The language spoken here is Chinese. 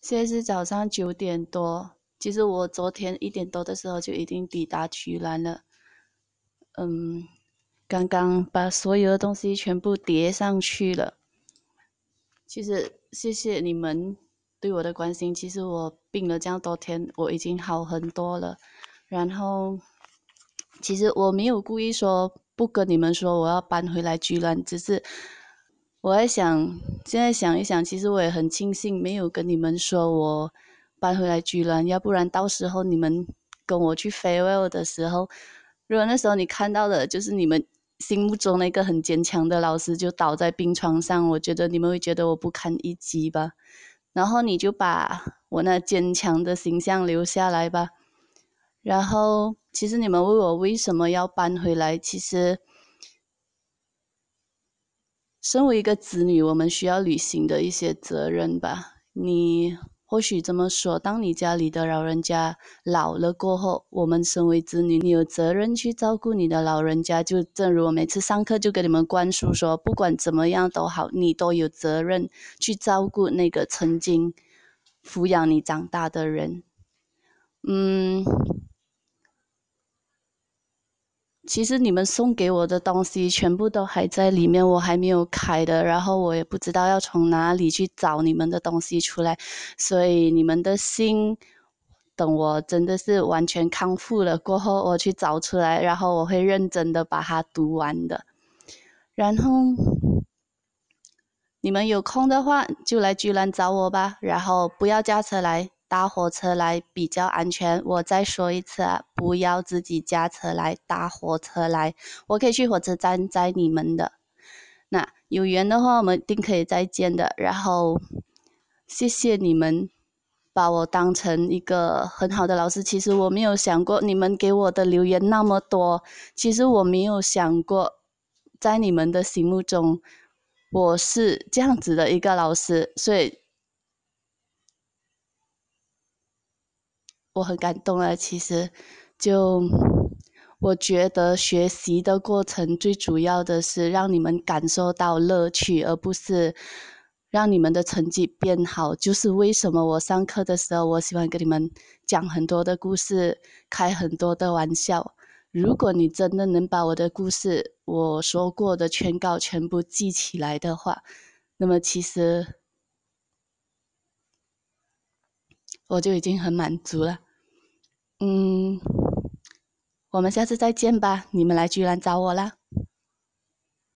现在是早上九点多，其实我昨天一点多的时候就已经抵达曲兰了，嗯，刚刚把所有的东西全部叠上去了，其实谢谢你们对我的关心，其实我病了这样多天，我已经好很多了，然后，其实我没有故意说不跟你们说我要搬回来居兰，只是。我也想，现在想一想，其实我也很庆幸没有跟你们说我搬回来居然要不然到时候你们跟我去 farewell 的时候，如果那时候你看到的就是你们心目中那个很坚强的老师就倒在病床上，我觉得你们会觉得我不堪一击吧。然后你就把我那坚强的形象留下来吧。然后，其实你们问我为什么要搬回来，其实。身为一个子女，我们需要履行的一些责任吧。你或许这么说：，当你家里的老人家老了过后，我们身为子女，你有责任去照顾你的老人家。就正如我每次上课就给你们灌输说，不管怎么样都好，你都有责任去照顾那个曾经抚养你长大的人。嗯。其实你们送给我的东西全部都还在里面，我还没有开的，然后我也不知道要从哪里去找你们的东西出来，所以你们的心，等我真的是完全康复了过后，我去找出来，然后我会认真的把它读完的。然后你们有空的话就来居兰找我吧，然后不要驾车来。搭火车来比较安全。我再说一次，啊，不要自己驾车来，搭火车来。我可以去火车站载你们的。那有缘的话，我们一定可以再见的。然后，谢谢你们把我当成一个很好的老师。其实我没有想过，你们给我的留言那么多。其实我没有想过，在你们的心目中，我是这样子的一个老师。所以。我很感动啊！其实，就我觉得学习的过程最主要的是让你们感受到乐趣，而不是让你们的成绩变好。就是为什么我上课的时候，我喜欢跟你们讲很多的故事，开很多的玩笑。如果你真的能把我的故事我说过的全告全部记起来的话，那么其实我就已经很满足了。嗯，我们下次再见吧。你们来居然找我了。